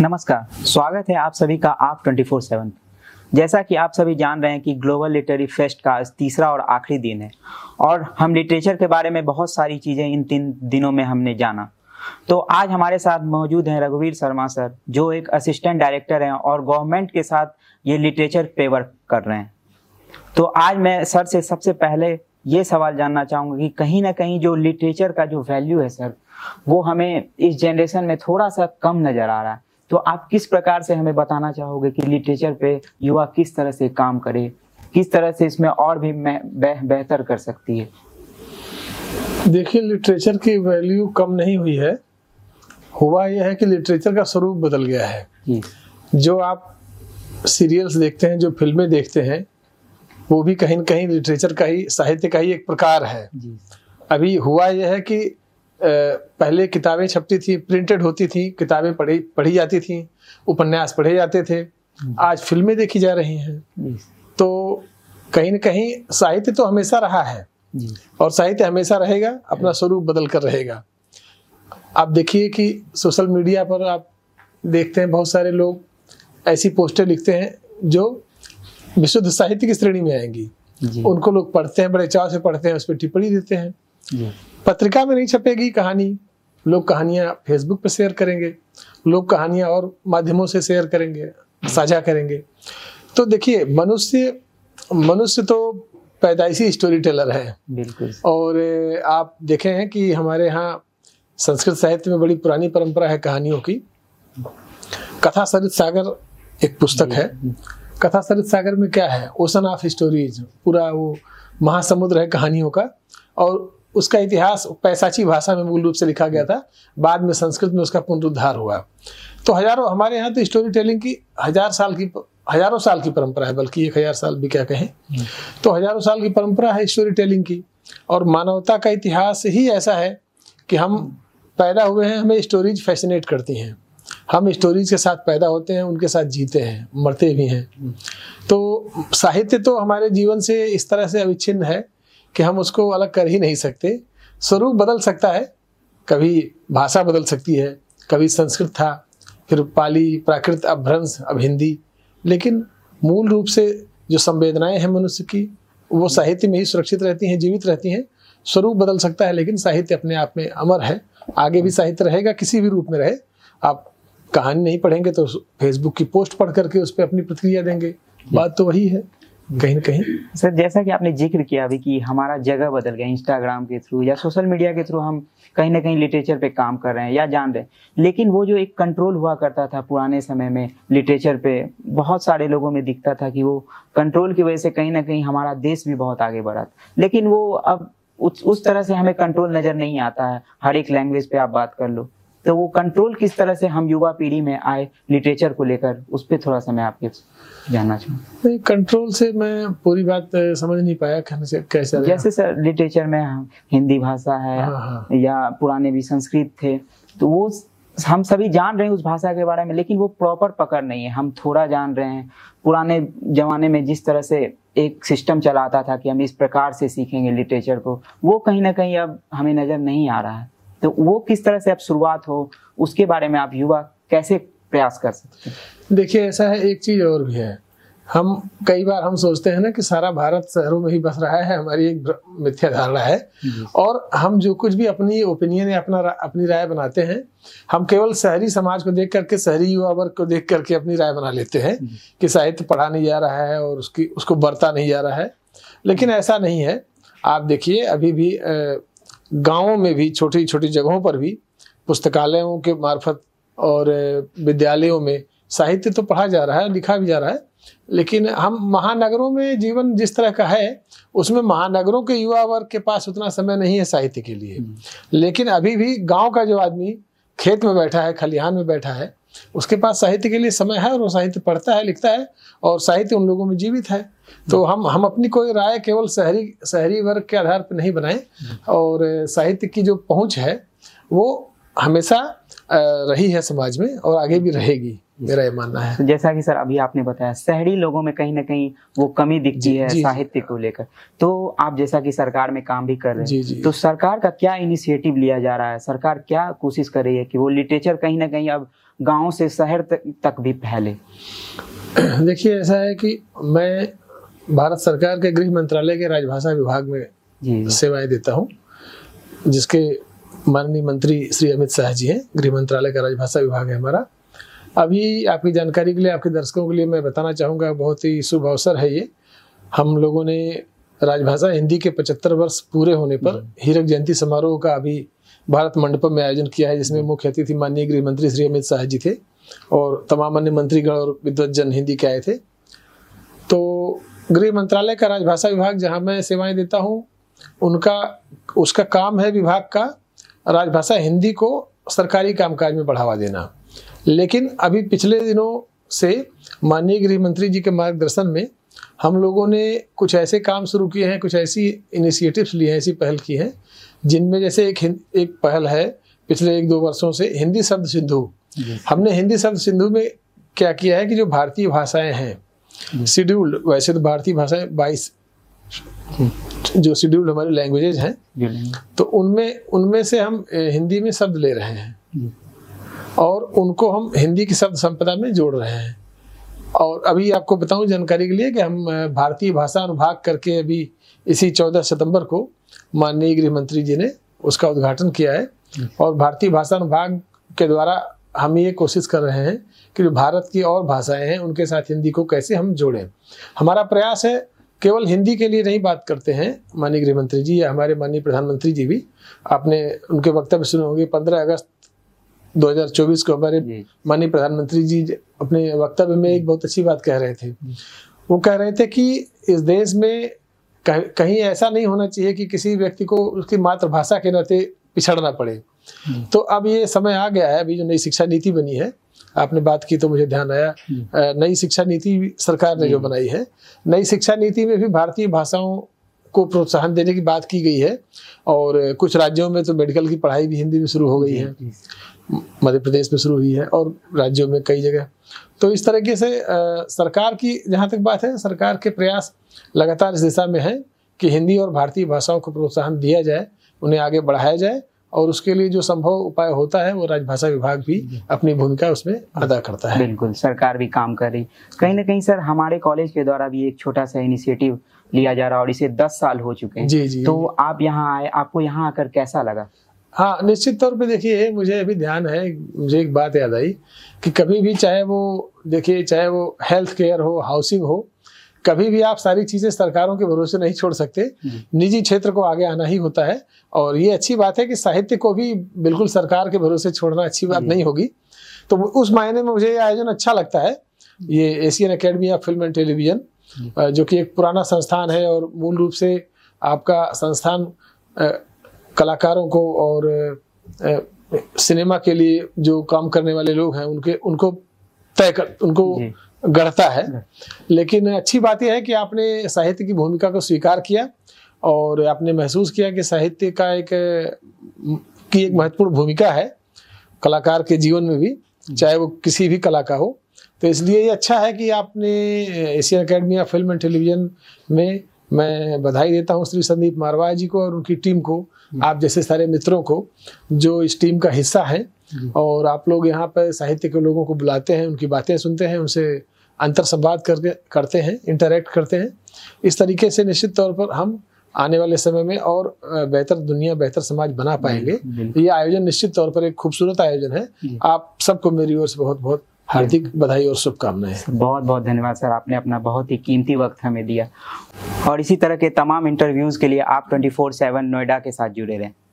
नमस्कार स्वागत है आप सभी का आप 24/7 जैसा कि आप सभी जान रहे हैं कि ग्लोबल लिटरेरी फेस्ट का तीसरा और आखिरी दिन है और हम लिटरेचर के बारे में बहुत सारी चीज़ें इन तीन दिनों में हमने जाना तो आज हमारे साथ मौजूद हैं रघुवीर शर्मा सर जो एक असिस्टेंट डायरेक्टर हैं और गवर्नमेंट के साथ ये लिटरेचर पे वर्क कर रहे हैं तो आज मैं सर से सबसे पहले ये सवाल जानना चाहूँगा कि कहीं ना कहीं जो लिटरेचर का जो वैल्यू है सर वो हमें इस जनरेशन में थोड़ा सा कम नज़र आ रहा है तो आप किस प्रकार से हमें बताना चाहोगे कि लिटरेचर पे युवा किस तरह से काम करे किस तरह से इसमें और भी बेहतर कर सकती है देखिए लिटरेचर की वैल्यू कम नहीं हुई है हुआ यह है कि लिटरेचर का स्वरूप बदल गया है जो आप सीरियल्स देखते हैं जो फिल्में देखते हैं वो भी कहीं ना कहीं लिटरेचर का ही साहित्य का ही एक प्रकार है अभी हुआ यह है कि पहले किताबें छपती थी प्रिंटेड होती थी किताबें पढ़ी पढ़ी जाती थी उपन्यास पढ़े जाते थे आज फिल्में देखी जा रही हैं तो कहीं ना कहीं साहित्य तो हमेशा रहा है और साहित्य हमेशा रहेगा अपना स्वरूप बदल कर रहेगा आप देखिए कि सोशल मीडिया पर आप देखते हैं बहुत सारे लोग ऐसी पोस्टें लिखते हैं जो विशुद्ध साहित्य की श्रेणी में आएंगी उनको लोग पढ़ते हैं बड़े चाव से पढ़ते हैं उस पर टिप्पणी देते हैं पत्रिका में नहीं छपेगी कहानी लोग कहानियां फेसबुक पर शेयर करेंगे लोग कहानियां और माध्यमों से शेयर करेंगे साझा करेंगे तो देखिए मनुष्य मनुष्य तो पैदाइशी स्टोरी टेलर है बिल्कुल और आप देखे हैं कि हमारे यहाँ संस्कृत साहित्य में बड़ी पुरानी परंपरा है कहानियों की कथा सरित सागर एक पुस्तक है कथा सरित सागर में क्या है ओशन ऑफ स्टोरीज पूरा वो महासमुद्र है कहानियों का और उसका इतिहास पैसाची भाषा में मूल रूप से लिखा गया था बाद में संस्कृत में उसका पुनरुद्धार हुआ तो हजारों हमारे यहाँ तो स्टोरी टेलिंग की हजार साल की हजारों साल की परंपरा है बल्कि एक हजार साल भी क्या कहें तो हजारों साल की परंपरा है स्टोरी टेलिंग की और मानवता का इतिहास ही ऐसा है कि हम पैदा हुए हैं हमें स्टोरीज फैसिनेट करती हैं हम स्टोरीज के साथ पैदा होते हैं उनके साथ जीते हैं मरते भी हैं तो साहित्य तो हमारे जीवन से इस तरह से अविच्छिन्न है कि हम उसको अलग कर ही नहीं सकते स्वरूप बदल सकता है कभी भाषा बदल सकती है कभी संस्कृत था फिर पाली प्राकृत अभ्रंश अब हिंदी लेकिन मूल रूप से जो संवेदनाएं हैं मनुष्य की वो साहित्य में ही सुरक्षित रहती हैं जीवित रहती हैं स्वरूप बदल सकता है लेकिन साहित्य अपने आप में अमर है आगे भी साहित्य रहेगा किसी भी रूप में रहे आप कहानी नहीं पढ़ेंगे तो फेसबुक की पोस्ट पढ़ करके उस पर अपनी प्रतिक्रिया देंगे बात तो वही है कहीं ना कहीं सर जैसा कि आपने जिक्र किया अभी कि हमारा जगह बदल गया इंस्टाग्राम के थ्रू या सोशल मीडिया के थ्रू हम कहीं ना कहीं लिटरेचर पे काम कर रहे हैं या जान रहे हैं लेकिन वो जो एक कंट्रोल हुआ करता था पुराने समय में लिटरेचर पे बहुत सारे लोगों में दिखता था कि वो कंट्रोल की वजह से कहीं ना कहीं हमारा देश भी बहुत आगे बढ़ा लेकिन वो अब उस, उस तरह से हमें कंट्रोल नज़र नहीं आता है हर एक लैंग्वेज पे आप बात कर लो तो वो कंट्रोल किस तरह से हम युवा पीढ़ी में आए लिटरेचर को लेकर उस पर थोड़ा सा मैं आपके जानना चाहूँगा नहीं कंट्रोल से मैं पूरी बात समझ नहीं पाया कैसे जैसे सर लिटरेचर में हिंदी भाषा है हाँ, हाँ। या पुराने भी संस्कृत थे तो वो हम सभी जान रहे हैं उस भाषा के बारे में लेकिन वो प्रॉपर पकड़ नहीं है हम थोड़ा जान रहे हैं पुराने जमाने में जिस तरह से एक सिस्टम चलाता था कि हम इस प्रकार से सीखेंगे लिटरेचर को वो कहीं ना कहीं अब हमें नज़र नहीं आ रहा है तो वो किस तरह से आप शुरुआत हो उसके बारे में आप युवा कैसे प्रयास कर सकते हैं देखिए ऐसा है एक चीज़ और भी है हम कई बार हम सोचते हैं ना कि सारा भारत शहरों में ही बस रहा है हमारी एक मिथ्या धारणा है और हम जो कुछ भी अपनी ओपिनियन या अपना रा, अपनी राय बनाते हैं हम केवल शहरी समाज को देख करके शहरी युवा वर्ग को देख करके अपनी राय बना लेते हैं कि साहित्य पढ़ा नहीं जा रहा है और उसकी उसको बरता नहीं जा रहा है लेकिन ऐसा नहीं है आप देखिए अभी भी गाँवों में भी छोटी छोटी जगहों पर भी पुस्तकालयों के मार्फत और विद्यालयों में साहित्य तो पढ़ा जा रहा है लिखा भी जा रहा है लेकिन हम महानगरों में जीवन जिस तरह का है उसमें महानगरों के युवा वर्ग के पास उतना समय नहीं है साहित्य के लिए हम्म। लेकिन अभी भी गांव का जो आदमी खेत में बैठा है खलिहान में बैठा है उसके पास साहित्य के लिए समय है और वो साहित्य पढ़ता है लिखता है और साहित्य उन लोगों में जीवित है तो हम हम अपनी कोई राय केवल शहरी शहरी वर्ग के आधार पर नहीं बनाए और साहित्य की जो पहुंच है वो हमेशा रही है समाज में और आगे भी रहेगी मेरा ये मानना है तो जैसा कि सर अभी आपने बताया शहरी लोगों में कहीं ना कहीं वो कमी दिखती है साहित्य को लेकर तो आप जैसा कि सरकार में काम भी कर रहे हैं जी, जी। तो सरकार का क्या इनिशिएटिव लिया जा रहा है सरकार क्या कोशिश कर रही है कि वो लिटरेचर कहीं ना कहीं अब गाँव से शहर तक भी फैले देखिए ऐसा है कि मैं भारत सरकार के गृह मंत्रालय के राजभाषा विभाग में सेवाएं देता हूँ जिसके माननीय मंत्री श्री अमित शाह जी हैं गृह मंत्रालय का राजभाषा विभाग है हमारा अभी आपकी जानकारी के लिए आपके दर्शकों के लिए मैं बताना चाहूँगा बहुत ही शुभ अवसर है ये हम लोगों ने राजभाषा हिंदी के पचहत्तर वर्ष पूरे होने पर हम्म। हीरक जयंती समारोह का अभी भारत मंडपम में आयोजन किया है जिसमें हम्म। मुख्य अतिथि माननीय गृह मंत्री श्री अमित शाह जी थे और तमाम अन्य मंत्रीगण और विद्वजन हिंदी के आए थे तो गृह मंत्रालय का राजभाषा विभाग जहाँ मैं सेवाएं देता हूँ उनका उसका काम है विभाग का राजभाषा हिंदी को सरकारी कामकाज में बढ़ावा देना लेकिन अभी पिछले दिनों से माननीय गृह मंत्री जी के मार्गदर्शन में हम लोगों ने कुछ ऐसे काम शुरू किए हैं कुछ ऐसी इनिशिएटिव्स लिए हैं ऐसी पहल की हैं जिनमें जैसे एक एक पहल है पिछले एक दो वर्षों से हिंदी शब्द सिंधु हमने हिंदी शब्द सिंधु में क्या किया है कि जो भारतीय भाषाएं हैं शेड्यूल्ड वैसे तो भारतीय भाषाएं बाईस जो शेड्यूल्ड हमारे लैंग्वेजेज हैं तो उनमें उनमें से हम हिंदी में शब्द ले रहे हैं और उनको हम हिंदी की शब्द संपदा में जोड़ रहे हैं और अभी आपको बताऊं जानकारी के लिए कि हम भारतीय भाषा अनुभाग करके अभी इसी 14 सितंबर को माननीय गृह मंत्री जी ने उसका उद्घाटन किया है और भारतीय भाषा अनुभाग के द्वारा हम ये कोशिश कर रहे हैं कि जो भारत की और भाषाएं हैं उनके साथ हिंदी को कैसे हम जोड़ें हमारा प्रयास है केवल हिंदी के लिए नहीं बात करते हैं माननीय गृह मंत्री जी या हमारे माननीय प्रधानमंत्री जी भी आपने उनके वक्तव्य सुने होंगे पंद्रह अगस्त 2024 को हमारे माननीय प्रधानमंत्री जी अपने वक्तव्य में एक बहुत अच्छी बात कह रहे थे वो कह रहे थे कि इस देश में कह, कहीं ऐसा नहीं होना चाहिए कि किसी व्यक्ति को उसकी मातृभाषा के नाते पिछड़ना पड़े तो अब ये समय आ गया है अभी जो नई शिक्षा नीति बनी है आपने बात की तो मुझे ध्यान आया नई शिक्षा नीति सरकार ने जो बनाई है नई शिक्षा नीति में भी भारतीय भाषाओं को प्रोत्साहन देने की बात की गई है और कुछ राज्यों में तो मेडिकल की पढ़ाई भी हिंदी में शुरू हो गई है मध्य प्रदेश में शुरू हुई है और राज्यों में कई जगह तो इस तरीके से आ, सरकार की जहाँ तक बात है सरकार के प्रयास लगातार इस दिशा में है कि हिंदी और भारतीय भाषाओं को प्रोत्साहन दिया जाए उन्हें आगे बढ़ाया जाए और उसके लिए जो संभव उपाय होता है वो राजभाषा विभाग भी अपनी भूमिका उसमें अदा करता है बिल्कुल सरकार भी काम कर रही कहीं ना कहीं सर हमारे कॉलेज के द्वारा भी एक छोटा सा इनिशिएटिव लिया जा रहा है और इसे दस साल हो चुके हैं जी जी तो आप यहाँ आए आपको यहाँ आकर कैसा लगा हाँ निश्चित तौर पे देखिए मुझे अभी ध्यान है मुझे एक बात याद आई कि कभी भी चाहे वो देखिए चाहे वो हेल्थ केयर हो हाउसिंग हो कभी भी आप सारी चीज़ें सरकारों के भरोसे नहीं छोड़ सकते हम्म। निजी क्षेत्र को आगे आना ही होता है और ये अच्छी बात है कि साहित्य को भी बिल्कुल सरकार के भरोसे छोड़ना अच्छी बात हम्म। नहीं होगी तो उस मायने में मुझे ये आयोजन अच्छा लगता है हम्म। ये Asian academy of film and television जो कि एक पुराना संस्थान है और मूल रूप से आपका संस्थान कलाकारों को और सिनेमा के लिए जो काम करने वाले लोग हैं उनके उनको तय कर उनको गढ़ता है लेकिन अच्छी बात यह है कि आपने साहित्य की भूमिका को स्वीकार किया और आपने महसूस किया कि साहित्य का एक की एक महत्वपूर्ण भूमिका है कलाकार के जीवन में भी चाहे वो किसी भी कला का हो तो इसलिए ये अच्छा है कि आपने Asian academy of film and television में मैं बधाई देता हूँ श्री संदीप मारवा जी को और उनकी टीम को आप जैसे सारे मित्रों को जो इस टीम का हिस्सा है और आप लोग यहाँ पर साहित्य के लोगों को बुलाते हैं उनकी बातें सुनते हैं उनसे अंतर संवाद करके करते हैं इंटरेक्ट करते हैं इस तरीके से निश्चित तौर पर हम आने वाले समय में और बेहतर दुनिया बेहतर समाज बना पाएंगे ये आयोजन निश्चित तौर पर एक खूबसूरत आयोजन है आप सबको मेरी ओर से बहुत बहुत हार्दिक बधाई और शुभकामनाएं बहुत बहुत धन्यवाद सर आपने अपना बहुत ही कीमती वक्त हमें दिया और इसी तरह के तमाम इंटरव्यूज़ के लिए आप ट्वेंटी 7 नोएडा के साथ जुड़े रहें